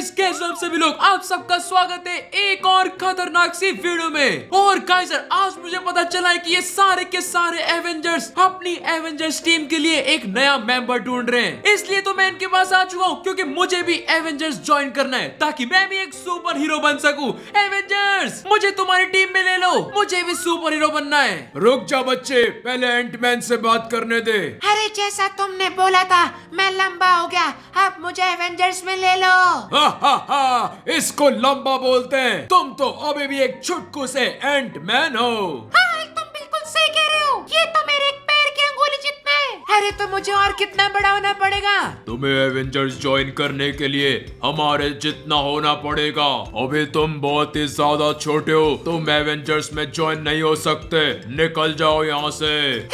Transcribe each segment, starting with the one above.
Guys कैसे आप सभी लोग आप सबका स्वागत है एक और खतरनाक सी वीडियो में और गाइस आज मुझे पता चला है कि ये सारे के सारे एवेंजर्स अपनी एवेंजर्स टीम के लिए एक नया मेंबर ढूंढ रहे हैं इसलिए तो मैं इनके पास आ चुका हूँ क्योंकि मुझे भी एवेंजर्स ज्वाइन करना है ताकि मैं भी एक सुपर हीरो बन सकू एवेंजर्स मुझे तुम्हारी टीम में ले लो मुझे भी सुपर हीरो बनना है रुक जा बच्चे पहले एंटमैन से बात करने दे अरे जैसा तुमने बोला था मैं लंबा हो गया आप मुझे एवेंजर्स में ले लो हाँ, इसको लंबा बोलते हैं तुम तो अभी भी एक छुटकू से एंट मैन हो तुम हाँ, हाँ, बिल्कुल सही कह रहे हो ये तो मेरे एक पैर की अंगुली जितना है अरे तो मुझे और कितना बड़ा होना पड़ेगा तुम्हें एवेंजर्स ज्वाइन करने के लिए हमारे जितना होना पड़ेगा अभी तुम बहुत ही ज्यादा छोटे हो तुम एवेंजर्स में ज्वाइन नहीं हो सकते निकल जाओ यहाँ ऐसी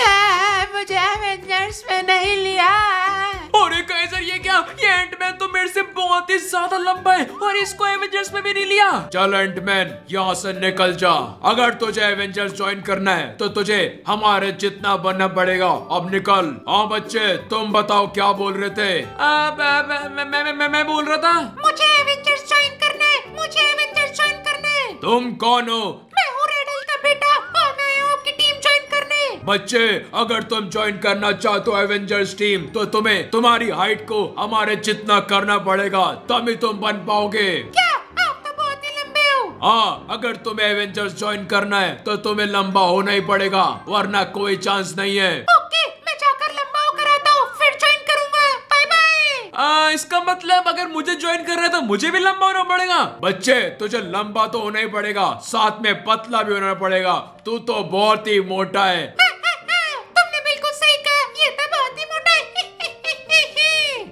मुझे एवेंजर्स में नहीं लिया अरे कैसर ये क्या ये एंटमैन तो मेरे से बहुत ही ज्यादा लंबा है और इसको एवेंजर्स में भी नहीं लिया चल एंटमैन यहाँ से निकल जा अगर तुझे एवेंजर्स ज्वाइन करना है तो तुझे हमारे जितना बनना पड़ेगा अब निकल हाँ बच्चे तुम बताओ क्या बोल रहे थे अब, मैं बोल रहा था मुझे एवेंजर्स ज्वाइन करना है मुझे एवेंजर्स ज्वाइन करना है तुम कौन हो मैं हूँ रेडल का बेटा बच्चे अगर तुम ज्वाइन करना चाहते हो एवेंजर्स टीम तो तुम्हें तुम्हारी हाइट को हमारे जितना करना पड़ेगा तभी तुम बन पाओगे तो हाँ अगर तुम्हें एवेंजर्स ज्वाइन करना है तो तुम्हें लंबा होना ही पड़ेगा वरना कोई चांस नहीं है ओके मैं जाकर लंबा होकर आता हूँ फिर ज्वाइन करूँगा बाय बाय इसका मतलब अगर मुझे ज्वाइन कर रहे है तो मुझे भी लंबा होना पड़ेगा बच्चे तुझे लंबा तो होना ही पड़ेगा साथ में पतला भी होना पड़ेगा तू तो बहुत ही मोटा है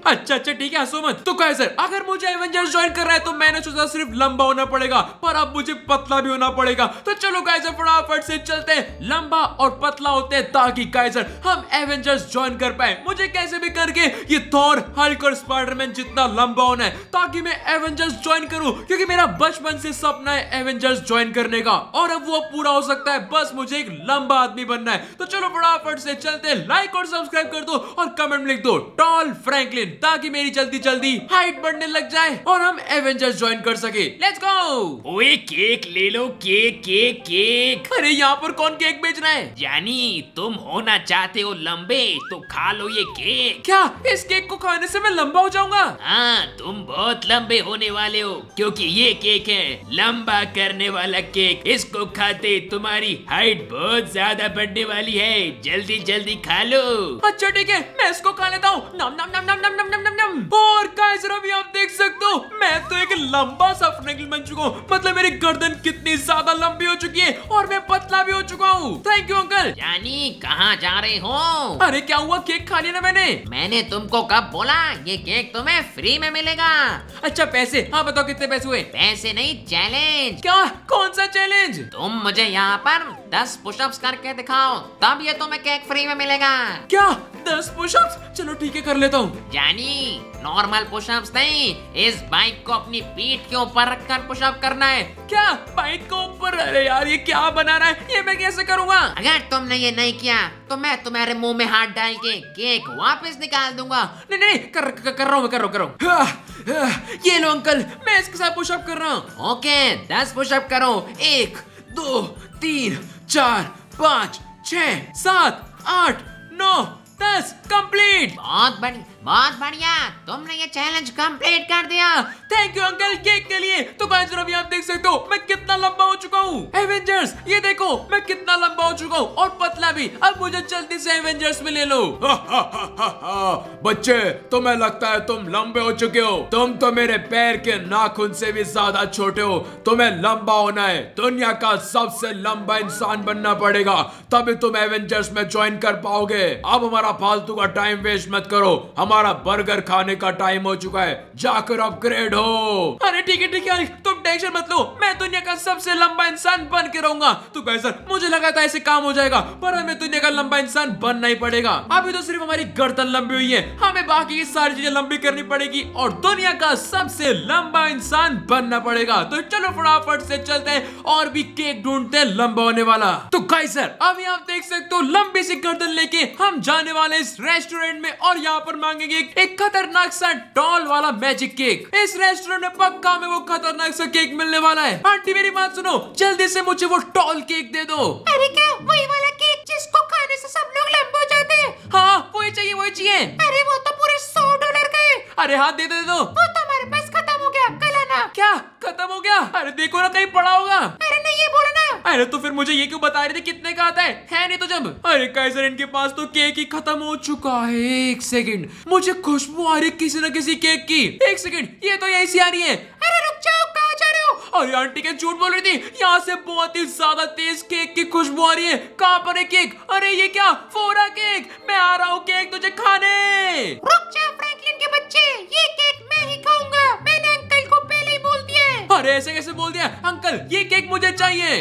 अच्छा अच्छा ठीक है हंसो मत तो कह सर अगर मुझे एवेंजर्स ज्वाइन कर रहा है तो मैंने सोचा सिर्फ लंबा होना पड़ेगा पर अब मुझे पतला भी होना पड़ेगा तो चलो कायसर फटाफट से चलते हैं लंबा और पतला होते हैं ताकि कायसर हम एवेंजर्स ज्वाइन कर पाए मुझे कैसे भी करके ये थोर हल्क और स्पाइडरमैन जितना लंबा होना है ताकि मैं एवेंजर्स ज्वाइन करूं क्योंकि मेरा बचपन से सपना है एवेंजर्स ज्वाइन करने का और अब वो पूरा हो सकता है बस मुझे एक लंबा आदमी बनना है तो चलो फटाफट से चलते लाइक और सब्सक्राइब कर दो और कमेंट लिख दो टॉल फ्रैंकलिन ताकि मेरी जल्दी जल्दी हाइट बढ़ने लग जाए और हम एवेंजर्स ज्वाइन कर सके लेट्स गो ओए केक ले लो केक केक केक अरे यहाँ पर कौन केक बेच रहा है यानी तुम होना चाहते हो लंबे तो खा लो ये केक क्या इस केक को खाने से मैं लंबा हो जाऊंगा हाँ तुम बहुत लंबे होने वाले हो क्योंकि ये केक है लंबा करने वाला केक इसको खाते तुम्हारी हाइट बहुत ज्यादा बढ़ने वाली है जल्दी जल्दी खा लो अच्छा ठीक है मैं इसको खा लेता हूँ नम नम नम नम नम डम डम डम डम और गाइस और अभी आप देख सकते हो मैं तो एक लंबा सा फ्रैंकलिन बन चुका हूँ मतलब मेरी गर्दन कितनी ज्यादा लंबी हो चुकी है और मैं पतला भी हो चुका हूँ थैंक यू अंकल यानी कहाँ जा रहे हो अरे क्या हुआ केक खा लिया ना मैंने मैंने तुमको कब बोला ये केक तुम्हें फ्री में मिलेगा अच्छा पैसे हाँ बताओ कितने पैसे हुए पैसे नहीं चैलेंज क्या कौन सा चैलेंज तुम मुझे यहाँ पर दस पुशअप्स करके दिखाओ तब ये तुम्हें केक फ्री में मिलेगा क्या दस पुशअप्स चलो ठीक है कर लेता हूँ यानी नॉर्मल पुशअप्स नहीं इस बाइक को अपनी पीठ के ऊपर रखकर पुशअप करना है क्या बाइक को ऊपर अरे यार ये क्या बना रहा है ये मैं कैसे करूँगा अगर तुमने ये नहीं किया तो मैं तुम्हारे मुंह में हाथ डाल के केक वापस निकाल दूंगा नहीं नहीं कर कर, कर रहा हूँ कर रहा ये लो अंकल मैं इसके साथ पुशअप कर रहा हूँ ओके दस पुशअप करो एक दो तीन चार पाँच छ सात आठ नौ दस कंप्लीट बहुत बढ़िया बहुत बढ़िया तुमने ये चैलेंज कंप्लीट कर दिया थैंक यू अंकल केक के लिए तो गाइस अभी आप देख सकते हो मैं कितना लंबा हो चुका हूँ एवेंजर्स ये देखो मैं कितना लंबा हो चुका हूँ और पतला भी अब मुझे जल्दी से एवेंजर्स में ले लो हा, हा, हा, बच्चे तुम्हें लगता है तुम लंबे हो चुके हो तुम तो मेरे पैर के नाखून से भी ज्यादा छोटे हो तुम्हें लंबा होना है दुनिया का सबसे लंबा इंसान बनना पड़ेगा तभी तुम एवेंजर्स में ज्वाइन कर पाओगे अब हमारा फालतू का टाइम वेस्ट मत करो हम हमारा बर्गर खाने का टाइम हो चुका है जाकर अपग्रेड हो अरे ठीक है ठीक है तुम टेंशन मत लो मैं दुनिया का सबसे लंबा इंसान बन के रहूंगा तो भाई सर मुझे लगा था ऐसे काम हो जाएगा पर हमें दुनिया का लंबा इंसान बनना ही पड़ेगा अभी तो सिर्फ हमारी गर्दन लंबी हुई है हमें बाकी की सारी चीजें लंबी करनी पड़ेगी और दुनिया का सबसे लंबा इंसान बनना पड़ेगा तो चलो फटाफट से चलते हैं और भी केक ढूंढते हैं लंबा होने वाला तो गाइस सर अभी आप देख सकते हो लंबी सी गर्दन लेके हम जाने वाले इस रेस्टोरेंट में और यहाँ पर मांगे के केक एक खतरनाक सा डॉल वाला मैजिक केक इस रेस्टोरेंट में पक्का में वो खतरनाक सा केक मिलने वाला है आंटी मेरी बात सुनो जल्दी से मुझे वो डॉल केक दे दो अरे क्या वही वाला केक जिसको खाने से सब लोग लंबे हो जाते हैं हाँ वही चाहिए वही चाहिए अरे वो तो पूरे सौ डॉलर का है अरे हाँ दे दे दो वो तो हमारे पास खत्म हो गया कल आना क्या खत्म हो गया अरे देखो ना कहीं पड़ा होगा अरे तो फिर मुझे ये क्यों बता रहे थे कितने का आता है है नहीं तो जब अरे कैसर इनके पास तो केक ही खत्म हो चुका है एक सेकंड मुझे खुशबू आ रही किसी न किसी केक की एक सेकंड ये तो यही सी आ रही है अरे रुक जाओ कहा जा रहे हो अरे आंटी के झूठ बोल रही थी यहाँ से बहुत ही ज्यादा तेज केक की खुशबू आ रही है कहाँ पर है केक अरे ये क्या फोरा केक मैं आ रहा हूँ केक तुझे खाने रुक जाओ फ्रैंकलिन के बच्चे ये केक मैं ही खाऊंगा मैंने अंकल को पहले ही बोल दिया अरे ऐसे कैसे बोल दिया अंकल ये केक मुझे चाहिए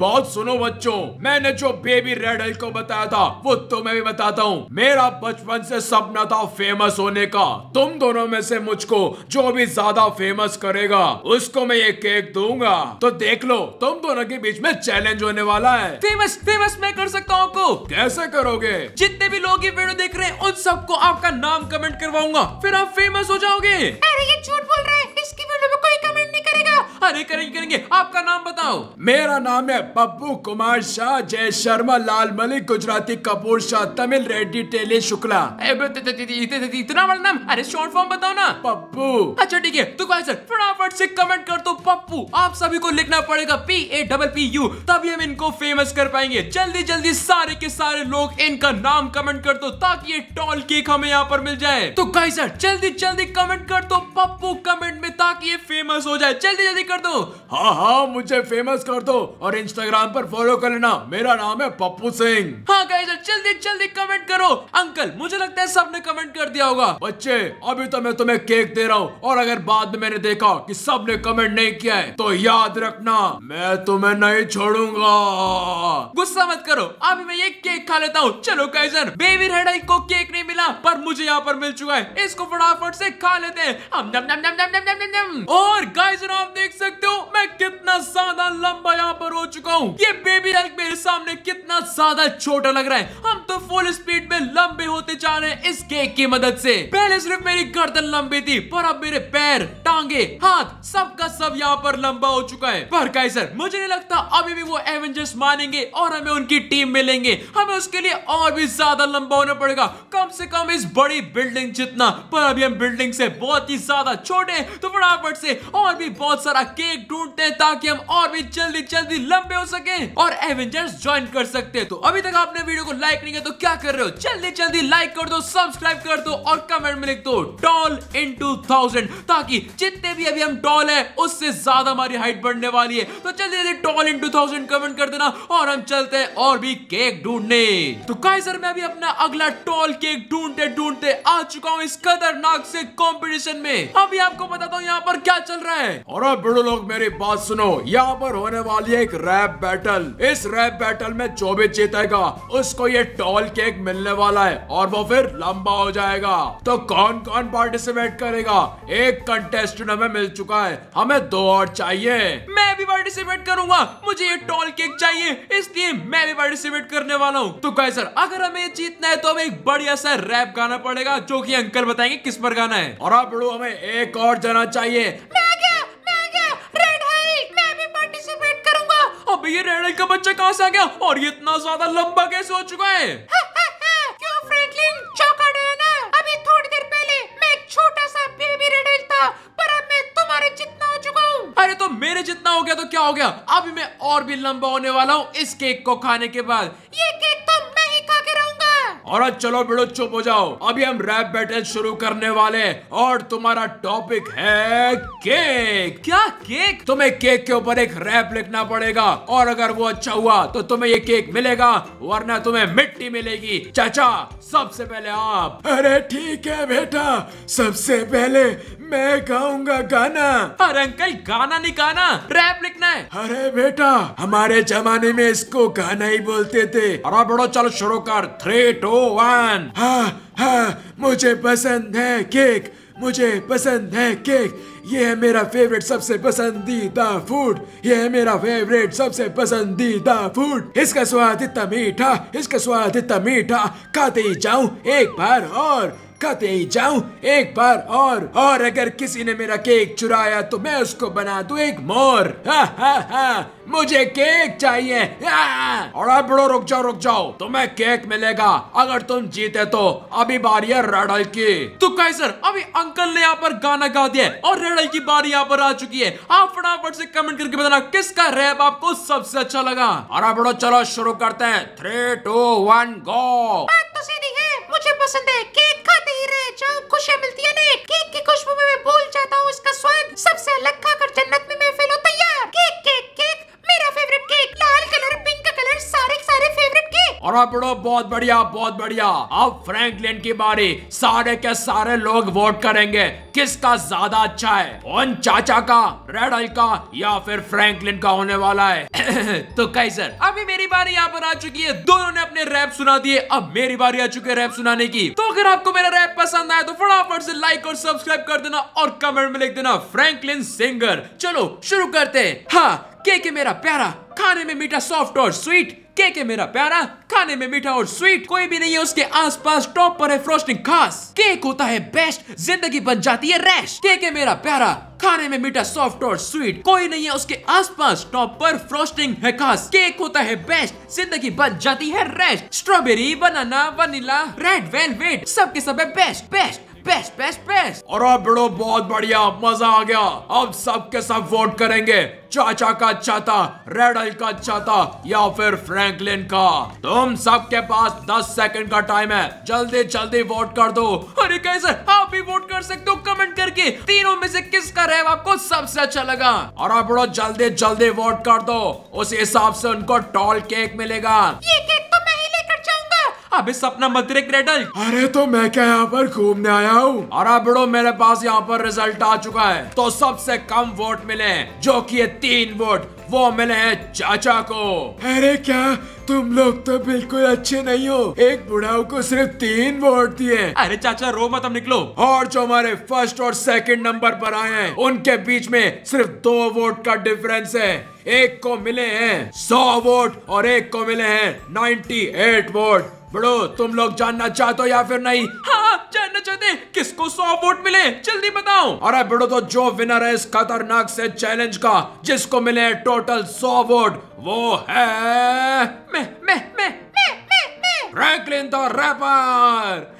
बात सुनो बच्चों मैंने जो बेबी रेड को बताया था वो तुम्हें भी बताता हूँ मेरा बचपन से सपना था फेमस होने का तुम दोनों में से मुझको जो भी ज्यादा फेमस करेगा उसको मैं ये केक दूंगा तो देख लो तुम दोनों के बीच में चैलेंज होने वाला है फेमस फेमस मैं कर सकता हूँ आपको कैसे करोगे जितने भी लोग ये वीडियो देख रहे हैं उन सबको आपका नाम कमेंट करवाऊंगा फिर आप फेमस हो जाओगे अरे ये झूठ बोल रहे हैं इसकी वीडियो में कोई कमेंट नहीं करेगा अरे करेंगे करेंगे आपका नाम बताओ मेरा नाम है पप्पू कुमार शाह जय शर्मा लाल मलिक गुजराती कपूर शाह तमिल रेड्डी टेले शुक्ला इतना बड़ा नाम अरे शॉर्ट फॉर्म बताओ ना पप्पू अच्छा ठीक है तो सर फटाफट से कमेंट कर दो पप्पू आप सभी को लिखना पड़ेगा P A double P U तभी हम इनको फेमस कर पाएंगे जल्दी जल्दी सारे के सारे लोग इनका नाम कमेंट कर दो ताकि ये टॉल केक हमें यहाँ पर मिल जाए तो कहीं सर जल्दी जल्दी कमेंट कर दो पप्पू कमेंट में ताकि ये फेमस हो जाए जल्दी जल्दी कर दो हाँ हाँ मुझे फेमस कर दो और इन इंस्टाग्राम पर फॉलो कर लेना मेरा नाम है पप्पू सिंह हाँ गाइस तो जल्दी जल्दी कमेंट करो अंकल मुझे लगता है सबने कमेंट कर दिया होगा बच्चे अभी तो मैं तुम्हें केक दे रहा हूँ और अगर बाद में मैंने देखा कि सबने कमेंट नहीं किया है तो याद रखना मैं तुम्हें नहीं छोड़ूंगा गुस्सा मत करो अभी मैं ये केक खा लेता हूँ चलो गाइजर बेबी रेडाई को केक नहीं मिला पर मुझे यहाँ पर मिल चुका है इसको फटाफट से खा लेते हैं और लंबा यहाँ पर हो चुका हूँ ये बेबी एल्क मेरे सामने कितना ज्यादा छोटा लग रहा है हम तो फुल स्पीड में लंबे होते जा रहे हैं इस केक की मदद से पहले सिर्फ मेरी गर्दन लंबी थी पर अब मेरे पैर टांगे हाथ सबका सब यहाँ पर लंबा हो चुका है पर काइसर मुझे नहीं लगता अभी भी वो एवेंजर्स मानेंगे और हमें उनकी टीम मिलेंगे हमें उसके लिए और भी ज्यादा लंबा होना पड़ेगा कम से कम इस बड़ी बिल्डिंग जितना पर अभी हम बिल्डिंग से बहुत ही ज्यादा छोटे तो फटाफट से और भी बहुत सारा केक ढूंढते हैं ताकि हम और भी जल्दी जल्दी लंबे हो सके और एवेंजर्स ज्वाइन कर सकते हैं तो अभी तक आपने वीडियो को लाइक नहीं तो क्या कर रहे हो जल्दी जल्दी लाइक कर दो सब्सक्राइब कर दो और कमेंट में लिख दो डॉल इन टू थाउजेंड ताकि जितने भी अभी हम डॉल है उससे ज्यादा हमारी हाइट बढ़ने वाली है तो जल्दी जल्दी डॉल इन टू थाउजेंड कमेंट कर देना और हम चलते हैं और भी केक ढूंढने तो कहीं सर मैं अभी अपना अगला टॉल केक ढूंढते ढूंढते आ चुका हूँ इस खतरनाक से कॉम्पिटिशन में अभी आपको बताता हूँ यहाँ पर क्या चल रहा है और बड़ो लोग मेरी बात सुनो यहाँ पर होने वाली है एक रैप बैटल इस रैप बैटल में जो भी जीतेगा उसको ये टॉल डबल केक मिलने वाला है और वो फिर लंबा हो जाएगा तो कौन कौन पार्टिसिपेट करेगा एक कंटेस्टेंट हमें मिल चुका है हमें दो और चाहिए मैं भी पार्टिसिपेट करूंगा मुझे ये टॉल केक चाहिए इसलिए मैं भी पार्टिसिपेट करने वाला हूँ तो कहे सर अगर हमें जीतना है तो हमें एक बढ़िया सा रैप गाना पड़ेगा जो की अंकल बताएंगे किस पर गाना है और आप हमें एक और जाना चाहिए ये रेडल का बच्चा कहाँ से आ गया और ये इतना ज्यादा लंबा कैसे हो चुका है तो मेरे जितना हो गया तो क्या हो गया अभी मैं और भी लंबा होने वाला हूँ इस केक को खाने के बाद ये केक और अब चलो बेड़ो चुप हो जाओ अभी हम रैप बैटल शुरू करने वाले और तुम्हारा टॉपिक है केक क्या केक तुम्हें केक के ऊपर एक रैप लिखना पड़ेगा और अगर वो अच्छा हुआ तो तुम्हें ये केक मिलेगा वरना तुम्हें मिट्टी मिलेगी चाचा सबसे पहले आप अरे ठीक है बेटा सबसे पहले मैं गाऊंगा गाना अरे अंकल गाना नहीं गाना रैप लिखना है अरे बेटा हमारे जमाने में इसको गाना ही बोलते थे अरे बड़ो चलो शुरू कर थ्री टू रोहन मुझे पसंद है केक मुझे पसंद है केक ये है मेरा फेवरेट सबसे पसंदीदा फूड ये है मेरा फेवरेट सबसे पसंदीदा फूड इसका स्वाद इतना मीठा इसका स्वाद इतना मीठा खाते ही जाऊं एक बार और कहते ही जाऊं एक बार और और अगर किसी ने मेरा केक चुराया तो मैं उसको बना दू एक मोर हा हा हा मुझे केक चाहिए और बड़ो रुक जाओ रुक जाओ तुम्हें केक मिलेगा अगर तुम जीते तो अभी बारी है रडल की तो कैसर अभी अंकल ने यहाँ पर गाना गा दिया और रडल की बारी यहाँ पर आ चुकी है आप फटाफट से कमेंट करके बताना किसका रैप आपको सबसे अच्छा लगा और बड़ो चलो शुरू करते हैं थ्री टू वन गो बात तो सीधी है मुझे पसंद है केक खाते ही रहे जाओ खुशियाँ मिलती है ने केक की खुशबू में मैं भूल जाता हूँ उसका स्वाद सबसे अलग खाकर जन्नत में महफिल हो तैयार केक केक केक मेरा फेवरेट केक लाल कलर पिंक कलर सारे सारे फेवरेट केक और बड़ो बहुत बढ़िया बहुत बढ़िया अब फ्रैंकलिन की बारी सारे के सारे लोग वोट करेंगे किसका ज्यादा अच्छा है उन चाचा का रेड आई का या फिर फ्रैंकलिन का होने वाला है तो कैसर अभी मेरी बारी यहाँ पर आ चुकी है दोनों ने अपने रैप सुना दिए अब मेरी बारी आ चुकी है रैप सुनाने की तो अगर आपको मेरा रैप पसंद आया तो फटाफट से लाइक और सब्सक्राइब कर देना और कमेंट में लिख देना फ्रेंकलिन सिंगर चलो शुरू करते हैं हाँ केके मेरा प्यारा खाने में मीठा सॉफ्ट और स्वीट के के मेरा प्यारा खाने में मीठा और स्वीट कोई भी नहीं है उसके आसपास टॉप पर है फ्रोस्टिंग खास केक होता है बेस्ट जिंदगी बन जाती है रैश के के मेरा प्यारा खाने में मीठा सॉफ्ट और स्वीट कोई नहीं है उसके आसपास टॉप पर फ्रोस्टिंग है खास केक होता है बेस्ट जिंदगी बन जाती है रैश strawberry banana vanilla red velvet सबके सब है best best best best best और अब बड़ो बहुत बढ़िया मजा आ गया अब सब के सब वोट करेंगे चाचा का अच्छा था रेडल का अच्छा था या फिर फ्रैंकलिन का तुम तो सबके पास 10 सेकंड का टाइम है जल्दी जल्दी वोट कर दो अरे कैसे आप भी वोट कर सकते हो कमेंट करके तीनों में से किसका रैप आपको सबसे अच्छा लगा और आप बड़ो जल्दी जल्दी वोट कर दो उस हिसाब से उनको टॉल केक मिलेगा ये केक अभी सपना मतरे रे क्रेटल अरे तो मैं क्या यहाँ पर घूमने आया हूँ अरे बड़ो मेरे पास यहाँ पर रिजल्ट आ चुका है तो सबसे कम वोट मिले हैं जो कि है तीन वोट वो मिले हैं चाचा को अरे क्या तुम लोग तो बिल्कुल अच्छे नहीं हो एक बुढ़ाओ को सिर्फ तीन वोट दिए अरे चाचा रो मत हम निकलो और जो हमारे फर्स्ट और सेकंड नंबर पर आए हैं उनके बीच में सिर्फ दो वोट का डिफरेंस है एक को मिले हैं सौ वोट और एक को मिले हैं नाइन्टी एट वोट बड़ो तुम लोग जानना चाहते हो या फिर नहीं हाँ, हाँ जानना चाहते किसको सौ वोट मिले जल्दी बताओ अरे बड़ो तो जो विनर है इस खतरनाक से चैलेंज का जिसको मिले टोटल सौ वोट वो है मैं मैं मैं मैं मैं, मैं। फ्रैंकलिन द रैपर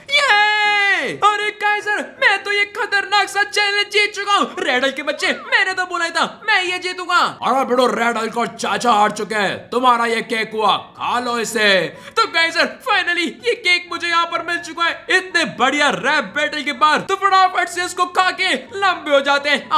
अरे कैसर मैं तो ये खतरनाक सा चैलेंज जीत चुका हूँ रेडल के बच्चे मैंने तो बोला था मैं ये जीतूंगा अरे बेटो रेडल को चाचा हार चुके हैं तुम्हारा ये केक हुआ खा लो इसे तो कैसर फाइनली ये केक मुझे यहाँ पर मिल चुका है इतने बढ़िया रैप बैटल के बाद तो फटाफट से इसको खा के लंबे हो जाते हैं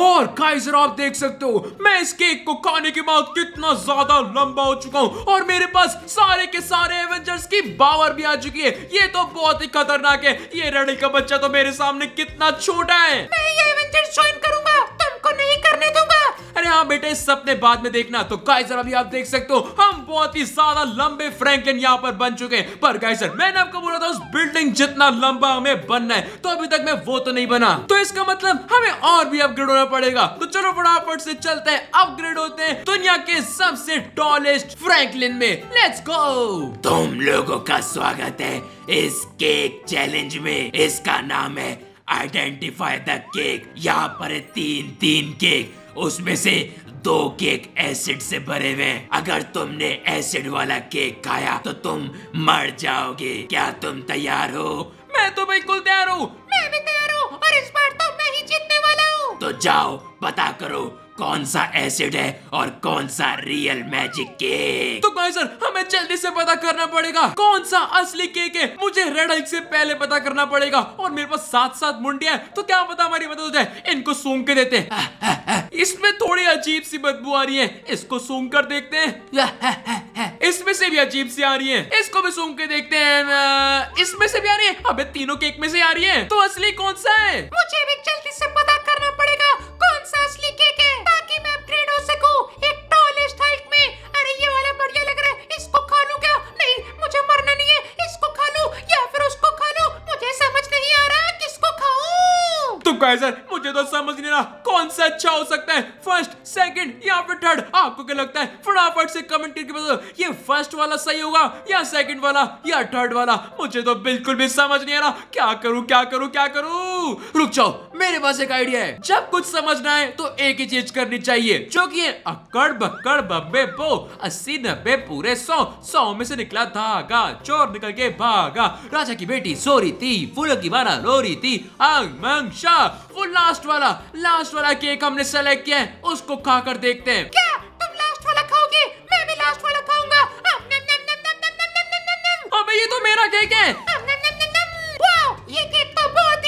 और कैसर आप देख सकते हो मैं इस केक को खाने के बाद कितना ज्यादा लंबा हो चुका हूँ और मेरे पास सारे के सारे एवेंजर्स की पावर भी आ चुकी है ये तो बहुत ही खतरनाक है ये रेडी का बच्चा तो मेरे सामने कितना छोटा है मैं ये एवेंजर्स ज्वाइन करूंगा तुमको नहीं करने दूंगा अरे हाँ बेटे इस सपने बाद में देखना तो गाइस अभी आप देख सकते हो हम बहुत ही ज्यादा लंबे फ्रैंकलिन यहाँ पर बन चुके हैं पर गाइस मैंने आपको बोला था उस बिल्डिंग जितना लंबा हमें बनना है तो अभी तक मैं वो तो नहीं बना तो इसका मतलब हमें और भी अपग्रेड होना पड़ेगा तो चलो फटाफट से चलते हैं अपग्रेड होते हैं दुनिया के सबसे टॉलेस्ट फ्रैंकलिन में लेट्स गो तुम लोगों का स्वागत है इस केक चैलेंज में इसका नाम है आइडेंटिफाई द केक यहाँ पर तीन तीन केक उसमें से दो केक एसिड से भरे हुए अगर तुमने एसिड वाला केक खाया तो तुम मर जाओगे क्या तुम तैयार हो मैं तो बिल्कुल तैयार हूँ मैं भी तैयार हूँ और इस बार तो मैं ही जीतने वाला हूँ तो जाओ पता करो कौन सा एसिड है और कौन सा रियल मैजिक केक तो भाई सर हमें जल्दी से पता करना पड़ेगा कौन सा असली केक है मुझे रेड हल्क से पहले पता करना पड़ेगा और मेरे पास सात सात मुंडिया है तो क्या पता हमारी मदद हो जाए इनको सूंघ के देते हैं इसमें थोड़ी अजीब सी बदबू आ रही है इसको सूंघ कर देखते हैं इसमें से भी अजीब सी आ रही है इसको भी सूंघ के देखते हैं इसमें से भी आ रही है अबे तीनों केक में से आ रही है तो असली कौन सा है मुझे भी जल्दी से पता करना पड़ेगा कौन सा असली केक है एक स्टाइल में अरे ये वाला बढ़िया लग रहा है इसको खा लूं क्या नहीं मुझे मरना नहीं है इसको खा लूं या फिर उसको खा लूं मुझे समझ नहीं आ रहा किसको खाऊं तो मुझे तो समझ नहीं रहा कौन सा अच्छा हो सकता है फर्स्ट सेकंड या फिर थर्ड आपको क्या लगता है फटाफट से कमेंट करके बताओ ये फर्स्ट वाला सही होगा या सेकंड वाला या थर्ड वाला मुझे तो बिल्कुल भी समझ नहीं आ रहा क्या करूं क्या करूं क्या करूं रुक जाओ मेरे पास एक आइडिया है जब कुछ समझना है तो एक ही चीज करनी चाहिए जो कि अकड़ बक्कड़ बब्बे पो अस्सी नब्बे पूरे सौ सौ में से निकला धागा चोर निकल के भागा राजा की बेटी सोरी थी फूल की बारा लोरी थी आग मंग शाह वो लास्ट वाला लास्ट वाला केक हमने सेलेक्ट किया है उसको खा कर देखते हैं क्या तुम लास्ट वाला खाओगे मैं भी लास्ट वाला खाऊंगा अबे ये तो मेरा केक है बहुत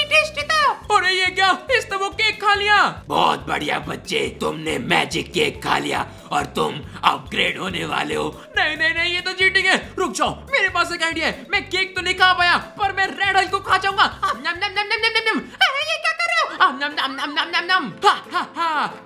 अरे ये क्या इसने वो केक खा लिया बहुत बढ़िया बच्चे तुमने मैजिक केक खा लिया और तुम अपग्रेड होने वाले हो नहीं नहीं नहीं ये तो चीटिंग है रुक जाओ मेरे पास एक आइडिया है मैं केक तो नहीं खा पाया पर मैं रेड हल्क को खा जाऊंगा ये क्या कर रहे हो नम नम नम नम नम नम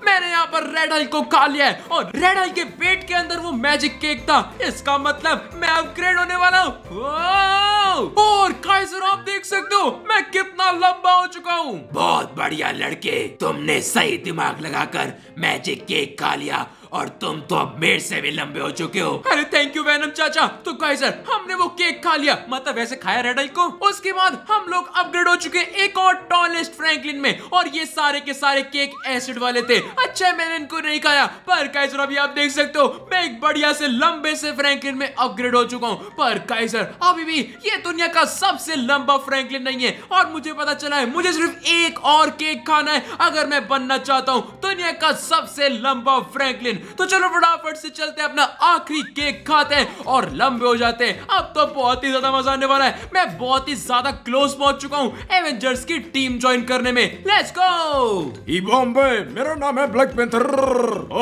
मैंने यहाँ पर रेड आई को खा लिया है और रेड आई के पेट के अंदर वो मैजिक केक था इसका मतलब मैं अपग्रेड होने वाला हूँ और काइजर आप देख सकते हो मैं कितना लंबा हो चुका हूँ बहुत बढ़िया लड़के तुमने सही दिमाग लगाकर मैजिक केक खा लिया और तुम तो अब मेरे से भी लंबे हो चुके हो अरे थैंक यू वैनम चाचा तो सर हमने वो केक खा लिया मतलब वैसे खाया रेडल को उसके बाद हम लोग अपग्रेड हो चुके एक और टॉलेस्ट फ्रैंकलिन में और ये सारे के सारे केक एसिड वाले थे अच्छा मैंने इनको नहीं खाया पर गाइजर अभी आप देख सकते हो मैं एक बढ़िया से लंबे से फ्रैंकलिन में अपग्रेड हो चुका हूँ पर गाइजर अभी भी ये दुनिया का सबसे लंबा फ्रैंकलिन नहीं है और मुझे पता चला है मुझे सिर्फ एक और केक खाना है अगर मैं बनना चाहता हूँ दुनिया का सबसे लंबा फ्रैंकलिन तो चलो फटाफट से चलते हैं अपना आखिरी केक खाते हैं और लंबे हो जाते हैं अब तो बहुत ही ज्यादा मजा आने वाला है मैं बहुत ही ज्यादा क्लोज पहुंच चुका हूँ एवेंजर्स की टीम ज्वाइन करने में लेट्स गो बॉम्बे मेरा नाम है ब्लैक पेंथर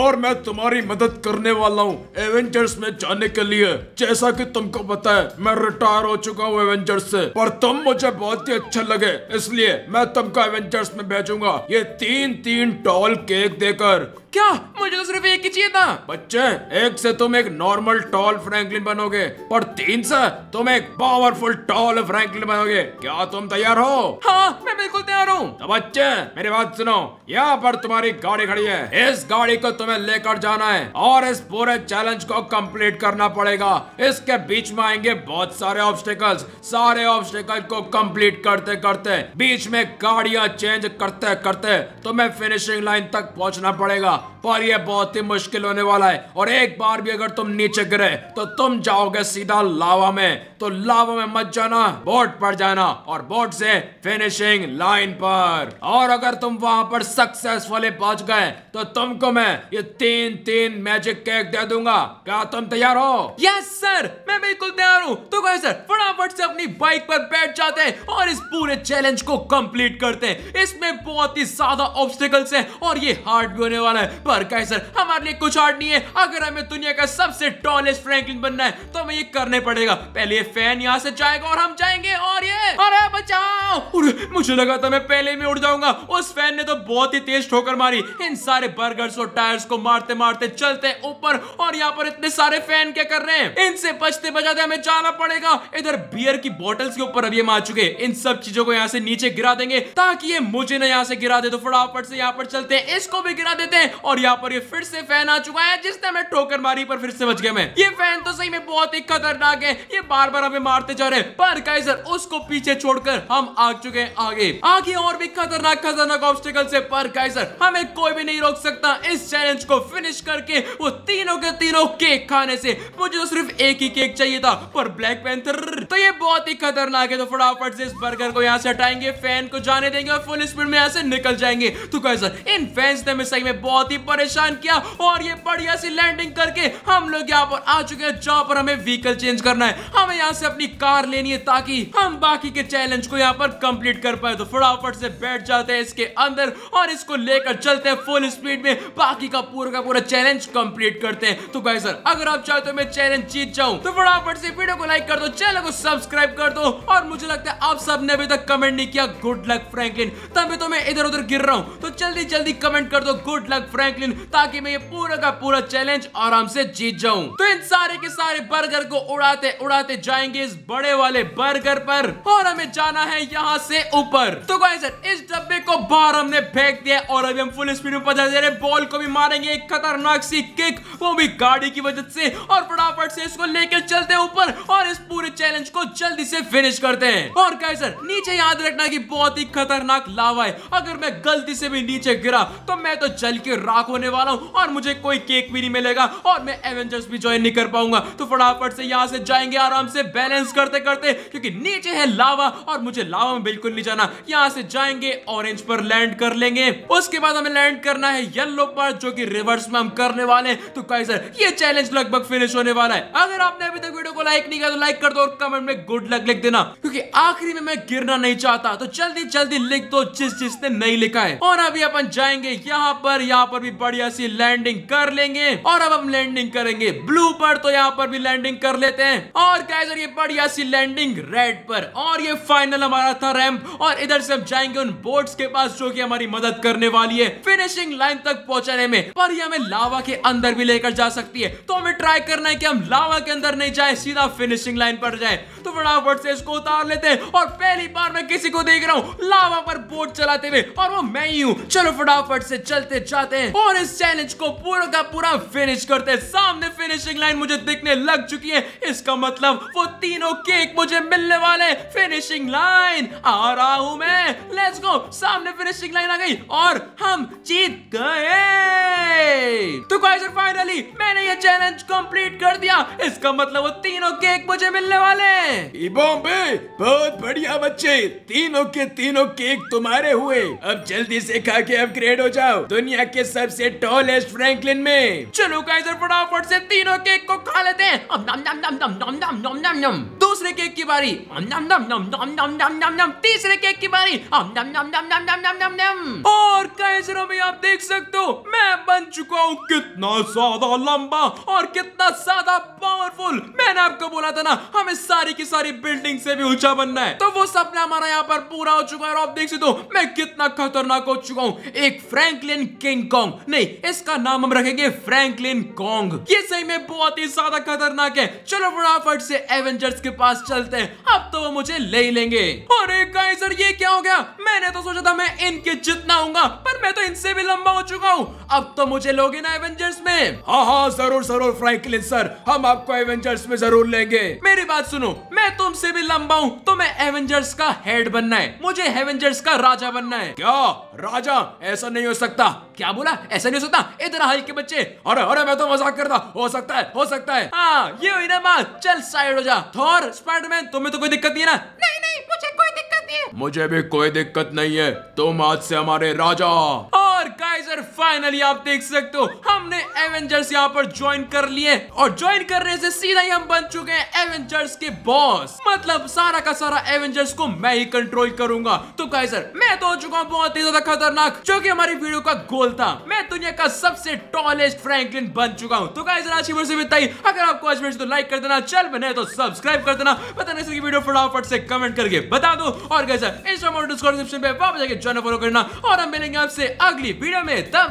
और मैं तुम्हारी मदद करने वाला हूँ एवेंजर्स में जाने के लिए जैसा की तुमको पता है मैं रिटायर हो चुका हूँ एवेंजर्स से पर तुम मुझे बहुत ही अच्छा लगे इसलिए मैं तुमको एवेंजर्स में भेजूंगा ये तीन तीन टॉल केक देकर क्या मुझे तो सिर्फ एक ही चाहिए था बच्चे एक से तुम एक नॉर्मल टॉल फ्रैंकलिन बनोगे और तीन से तुम एक पावरफुल टॉल फ्रैंकलिन बनोगे क्या तुम तैयार हो हाँ मैं बिल्कुल तैयार हूँ तो बच्चे मेरी बात सुनो यहाँ पर तुम्हारी गाड़ी खड़ी है इस गाड़ी को तुम्हें लेकर जाना है और इस पूरे चैलेंज को कम्प्लीट करना पड़ेगा इसके बीच में आएंगे बहुत सारे ऑब्स्टिकल सारे ऑब्स्टेकल को कम्प्लीट करते करते बीच में गाड़िया चेंज करते करते तुम्हें फिनिशिंग लाइन तक पहुँचना पड़ेगा पर यह बहुत ही मुश्किल होने वाला है और एक बार भी अगर तुम नीचे गिरे तो तुम जाओगे सीधा लावा में तो लावा में मत जाना बोट पर जाना और बोट से फिनिशिंग लाइन पर और अगर तुम वहां पर सक्सेसफुली पहुंच गए तो तुमको मैं ये तीन तीन मैजिक केक दे दूंगा क्या तुम तैयार हो यस सर मैं बिल्कुल तैयार हूँ तो कहे सर फटाफट से अपनी बाइक पर बैठ जाते हैं और इस पूरे चैलेंज को कंप्लीट करते हैं इसमें बहुत ही ज्यादा ऑब्स्टिकल्स हैं और ये हार्ड भी होने वाला है पर कहे सर हमारे लिए कुछ हार्ड नहीं है अगर हमें दुनिया का सबसे टॉलेस्ट फ्रैंकलिन बनना है तो हमें ये करने पड़ेगा पहले ये फैन यहाँ से जाएगा और हम जाएंगे और ये अरे बचाओ मुझे लगा था मैं पहले में उड़ जाऊंगा उस फैन ने तो बहुत ही तेज ठोकर मारी इन सारे बर्गर्स और टायर्स को मारते मारते चलते ऊपर और यहाँ पर इतने सारे फैन क्या कर रहे हैं इनसे बचते बचाते हमें जाना पड़ेगा इधर बियर की बॉटल्स के ऊपर अब ये मार चुके इन सब चीजों को यहाँ से नीचे गिरा देंगे ताकि ये मुझे ना यहाँ से गिरा दे तो फटाफट से यहाँ पर चलते हैं इसको भी गिरा देते हैं और यहाँ पर ये फिर से फैन आ चुका है जिसने हमें ठोकर मारी पर फिर से बच गया मैं ये फैन तो सही में बहुत ही खतरनाक है ये बार बार पर हमें मारते जा रहे हैं पर काइजर उसको पीछे छोड़कर हम आ चुके हैं आगे आगे और भी खतरनाक खतरनाक ऑब्स्टिकल से पर काइजर हमें कोई भी नहीं रोक सकता इस चैलेंज को फिनिश करके वो तीनों के तीनों केक खाने से मुझे तो सिर्फ एक ही केक चाहिए था पर ब्लैक पेंथर तो ये बहुत ही खतरनाक है तो फटाफट से इस बर्गर को यहाँ से हटाएंगे फैन को जाने देंगे और फुल स्पीड में यहाँ से निकल जाएंगे तो काइजर इन फैंस ने हमें सही में बहुत ही परेशान किया और ये बढ़िया सी लैंडिंग करके हम लोग यहाँ पर आ चुके हैं जहाँ पर हमें व्हीकल चेंज करना है हमें यहाँ यहाँ से अपनी कार लेनी है ताकि हम बाकी के चैलेंज को यहाँ पर कंप्लीट कर पाए तो फटाफट से बैठ जाते हैं इसके अंदर और इसको लेकर चलते हैं फुल स्पीड में बाकी का पूरा का पूरा चैलेंज कंप्लीट करते हैं तो गाइस सर अगर आप चाहते हो मैं चैलेंज जीत जाऊँ तो फटाफट से वीडियो को लाइक कर दो चैनल को सब्सक्राइब कर दो और मुझे लगता है आप सबने अभी तक कमेंट नहीं किया गुड लक फ्रेंकलिन तभी तो मैं इधर उधर गिर रहा हूँ तो जल्दी जल्दी कमेंट कर दो गुड लक फ्रेंकलिन ताकि मैं ये पूरा का पूरा चैलेंज आराम से जीत जाऊँ तो इन सारे के सारे बर्गर को उड़ाते उड़ाते जाएंगे इस बड़े वाले बर्गर पर और हमें जाना है यहाँ से ऊपर तो सर इस डब्बे को बाहर हमने फेंक दिया और अभी हम फुल स्पीड में पता चले बॉल को भी मारेंगे एक खतरनाक सी किक वो भी गाड़ी की वजह से और फटाफट से इसको लेके चलते ऊपर और इस पूरे चैलेंज को जल्दी से फिनिश करते हैं और कहे सर नीचे याद रखना की बहुत ही खतरनाक लावा है अगर मैं गलती से भी नीचे गिरा तो मैं तो जल के राख होने वाला हूँ और मुझे कोई केक भी नहीं मिलेगा और मैं एवेंजर्स भी ज्वाइन नहीं कर पाऊंगा तो फटाफट से यहाँ से जाएंगे आराम से से बैलेंस करते करते क्योंकि नीचे है लावा और मुझे लावा में बिल्कुल नहीं जाना यहाँ से जाएंगे ऑरेंज पर लैंड कर लेंगे उसके बाद हमें लैंड करना है येल्लो पर जो की रिवर्स में हम करने वाले तो कई सर ये चैलेंज लगभग फिनिश होने वाला है अगर आपने अभी तक वीडियो को लाइक नहीं किया तो लाइक कर दो और कमेंट में गुड लक लिख देना क्योंकि आखिरी में मैं गिरना नहीं चाहता तो जल्दी जल्दी लिख दो जिस जिसने नहीं लिखा है और अभी अपन जाएंगे यहाँ पर यहाँ पर भी बढ़िया सी लैंडिंग कर लेंगे और अब हम लैंडिंग करेंगे ब्लू पर तो यहाँ पर भी लैंडिंग कर लेते हैं और गाइस अगर ये बढ़िया सी लैंडिंग रेड पर और ये फाइनल हमारा था रैम और इधर से हम जाएंगे उन बोट्स के पास जो कि हमारी मदद करने वाली है फिनिशिंग लाइन तक पहुंचाने में पर ये हमें लावा के अंदर भी लेकर जा सकती है तो हमें ट्राई करना है कि हम लावा के अंदर नहीं जाए सीधा फिनिशिंग लाइन पर जाए तो फटाफट से इसको उतार लेते हैं और पहली बार मैं किसी को देख रहा हूँ लावा पर बोट चलाते हुए और वो मैं ही हूँ चलो फटाफट से चलते जाते हैं और इस चैलेंज को पूरा का पूरा फिनिश करते हैं सामने फिनिशिंग लाइन मुझे दिखने लग चुकी है इसका मतलब वो वो तीनों केक मुझे मिलने वाले फिनिशिंग लाइन आ रहा हूं मैं लेट्स गो सामने फिनिशिंग लाइन आ गई और हम जीत गए तो फाइनली मैंने ये चैलेंज कंप्लीट कर दिया इसका मतलब वो तीनों केक मुझे मिलने वाले बॉम्बे बहुत बढ़िया बच्चे तीनों के तीनों केक तुम्हारे हुए अब जल्दी से खा के अपग्रेड हो जाओ दुनिया के सबसे टॉलेस्ट फ्रैंकलिन में चलो काइजर फटाफट से तीनों केक को खा लेते हैं नम नम दूसरे केक की बारी नम नम नम नम नम नम नम नम तीसरे केक की बारी नम नम नम नम नम नम नम नम और कैसरों में आप देख सकते हो मैं बन चुका हूँ कितना ज्यादा लंबा और कितना ज्यादा पावरफुल मैंने आपको बोला था ना हमें सारी की सारी बिल्डिंग से भी ऊंचा बनना है तो वो सपना हमारा यहाँ पर पूरा हो चुका है और आप देख सकते हो मैं कितना खतरनाक हो चुका हूँ एक फ्रैंकलिन किंग कॉन्ग नहीं इसका नाम हम रखेंगे फ्रैंकलिन कॉन्ग ये सही में बहुत ही ज्यादा खतरनाक है चलो फटाफट से एवेंजर्स के पास चलते हैं अब तो वो मुझे ले ही लेंगे अरे गाइजर ये क्या हो गया मैंने तो सोचा था मैं इनके जितना हूँ पर मैं तो इनसे भी लंबा हो चुका हूँ अब तो मुझे लोगे ना एवेंजर्स में हाँ हाँ जरूर जरूर फ्रैंकलिन सर हम आपको एवेंजर्स में जरूर लेंगे मेरी बात सुनो मैं तुमसे भी लंबा हूँ तो मैं एवेंजर्स का हेड बनना है मुझे एवेंजर्स का राजा बनना है क्या राजा ऐसा नहीं हो सकता क्या बोला ऐसा नहीं हो सकता इधर हल्के बच्चे अरे अरे मैं तो मजाक करता हो सकता है हो सकता है हाँ ये हुई ना बात चल साइड हो जा राजा थोर स्पाइडरमैन तुम्हें तो कोई दिक्कत नहीं है ना नहीं नहीं मुझे कोई दिक्कत नहीं है मुझे भी कोई दिक्कत नहीं है तुम आज से हमारे राजा फाइनली आप देख सकते हो हमने एवेंजर्स यहाँ पर ज्वाइन कर लिए और ज्वाइन करने से सीधा ही हम बन चुके हैं एवेंजर्स के बॉस मतलब सारा का सारा एवेंजर्स को मैं ही कंट्रोल करूंगा तो कहे सर मैं तो हो चुका हूँ बहुत ही ज्यादा खतरनाक जो की हमारी वीडियो का गोल था मैं दुनिया का सबसे टॉलेस्ट फ्रेंकलिन बन चुका हूँ तो कहे सर आज की से बताई अगर आपको आज मेरे तो लाइक कर देना चल बने तो सब्सक्राइब कर देना बताने से वीडियो फटाफट से कमेंट करके बता दो और गाइस इंस्टाग्राम और डिस्क्रिप्शन पे वापस जाके ज्वाइन फॉलो करना और हम मिलेंगे आपसे अगली वीडियो में तब